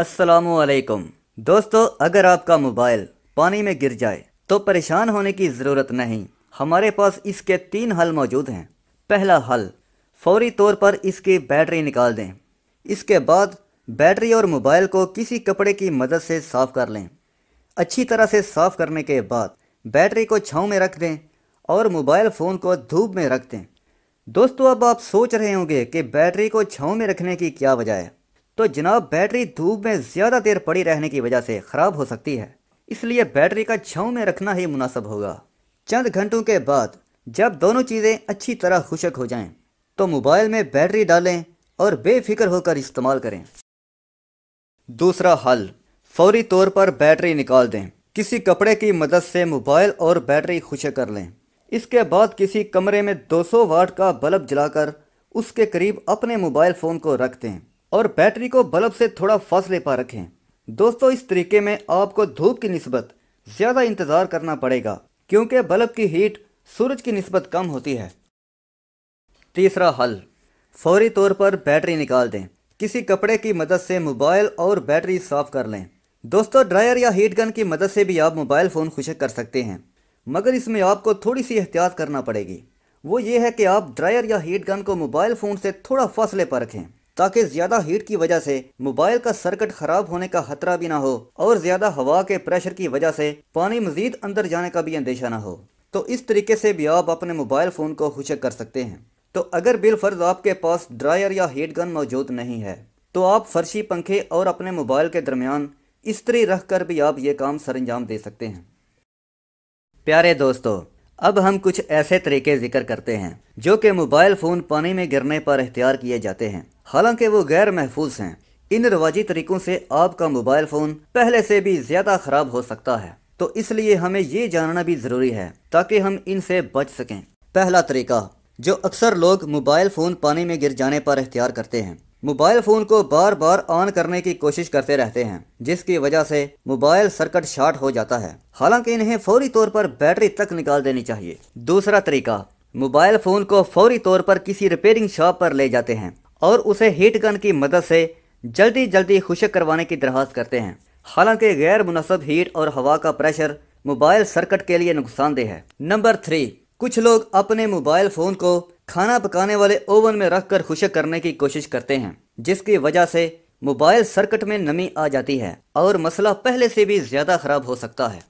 असलकुम दोस्तों अगर आपका मोबाइल पानी में गिर जाए तो परेशान होने की ज़रूरत नहीं हमारे पास इसके तीन हल मौजूद हैं पहला हल फौरी तौर पर इसकी बैटरी निकाल दें इसके बाद बैटरी और मोबाइल को किसी कपड़े की मदद से साफ़ कर लें अच्छी तरह से साफ़ करने के बाद बैटरी को छाँव में रख दें और मोबाइल फ़ोन को धूप में रख दें दोस्तों अब आप सोच रहे होंगे कि बैटरी को छाँव में रखने की क्या वजह है तो जनाब बैटरी धूप में ज़्यादा देर पड़ी रहने की वजह से ख़राब हो सकती है इसलिए बैटरी का छाँव में रखना ही मुनासब होगा चंद घंटों के बाद जब दोनों चीज़ें अच्छी तरह खुशक हो जाएं, तो मोबाइल में बैटरी डालें और बेफिक्र होकर इस्तेमाल करें दूसरा हल फौरी तौर पर बैटरी निकाल दें किसी कपड़े की मदद से मोबाइल और बैटरी खुशक कर लें इसके बाद किसी कमरे में 200 वाट का बल्ब जलाकर उसके करीब अपने मोबाइल फ़ोन को रख दें और बैटरी को बल्ब से थोड़ा फासले पर रखें दोस्तों इस तरीके में आपको धूप की नस्बत ज़्यादा इंतज़ार करना पड़ेगा क्योंकि बल्ब की हीट सूरज की नस्बत कम होती है तीसरा हल फौरी तौर पर बैटरी निकाल दें किसी कपड़े की मदद से मोबाइल और बैटरी साफ़ कर लें दोस्तों ड्रायर या हीट गन की मदद से भी आप मोबाइल फ़ोन खुशक कर सकते हैं मगर इसमें आपको थोड़ी सी एहतियात करना पड़ेगी वो ये है कि आप ड्रायर या हीट गन को मोबाइल फ़ोन से थोड़ा फासले पर रखें ताकि ज्यादा हीट की वजह से मोबाइल का सर्किट खराब होने का खतरा भी ना हो और ज्यादा हवा के प्रेशर की वजह से पानी मजीद अंदर जाने का भी अंदेशा ना हो तो इस तरीके से भी आप अपने मोबाइल फ़ोन को खुशक कर सकते हैं तो अगर बिलफर्ज आपके पास ड्रायर या हीट गन मौजूद नहीं है तो आप फर्शी पंखे और अपने मोबाइल के दरमियान इस्त्री रख कर भी आप ये काम सर अंजाम दे सकते हैं प्यारे दोस्तों अब हम कुछ ऐसे तरीके जिक्र करते हैं जो कि मोबाइल फ़ोन पानी में गिरने पर अख्तियार किए जाते हैं हालांकि वो गैर महफूज हैं इन रवाजी तरीकों से आपका मोबाइल फ़ोन पहले से भी ज़्यादा ख़राब हो सकता है तो इसलिए हमें ये जानना भी ज़रूरी है ताकि हम इनसे बच सकें पहला तरीका जो अक्सर लोग मोबाइल फ़ोन पानी में गिर जाने पर अख्तियार करते हैं मोबाइल फ़ोन को बार बार ऑन करने की कोशिश करते रहते हैं जिसकी वजह से मोबाइल सर्किट शार्ट हो जाता है हालांकि इन्हें फौरी तौर पर बैटरी तक निकाल देनी चाहिए दूसरा तरीका मोबाइल फ़ोन को फौरी तौर पर किसी रिपेयरिंग शॉप पर ले जाते हैं और उसे हीट गन की मदद से जल्दी जल्दी खुशक करवाने की दरख्वास्त करते हैं हालांकि गैर मुनसब हीट और हवा का प्रेशर मोबाइल सर्किट के लिए नुकसानदेह है नंबर थ्री कुछ लोग अपने मोबाइल फ़ोन को खाना पकाने वाले ओवन में रख कर खुशक करने की कोशिश करते हैं जिसकी वजह से मोबाइल सर्किट में नमी आ जाती है और मसला पहले से भी ज़्यादा ख़राब हो सकता है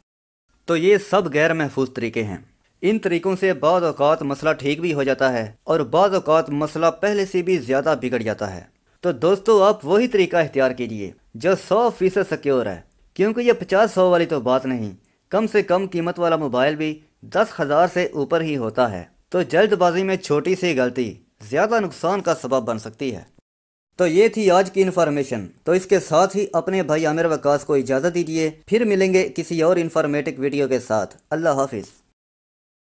तो ये सब गैर महफूज तरीके हैं इन तरीकों से बाद अवत मसला ठीक भी हो जाता है और बाद अवत मसला पहले से भी ज़्यादा बिगड़ जाता है तो दोस्तों आप वही तरीका इख्तियार कीजिए जो सौ फीसद सिक्योर है क्योंकि ये पचास सौ वाली तो बात नहीं कम से कम कीमत वाला मोबाइल भी दस हज़ार से ऊपर ही होता है तो जल्दबाजी में छोटी सी गलती ज़्यादा नुकसान का सबब बन सकती है तो ये थी आज की इन्फॉर्मेशन तो इसके साथ ही अपने भाई आमिर वकास को इजाज़त दीजिए फिर मिलेंगे किसी और इन्फॉर्मेटिव वीडियो के साथ अल्लाह हाफिज़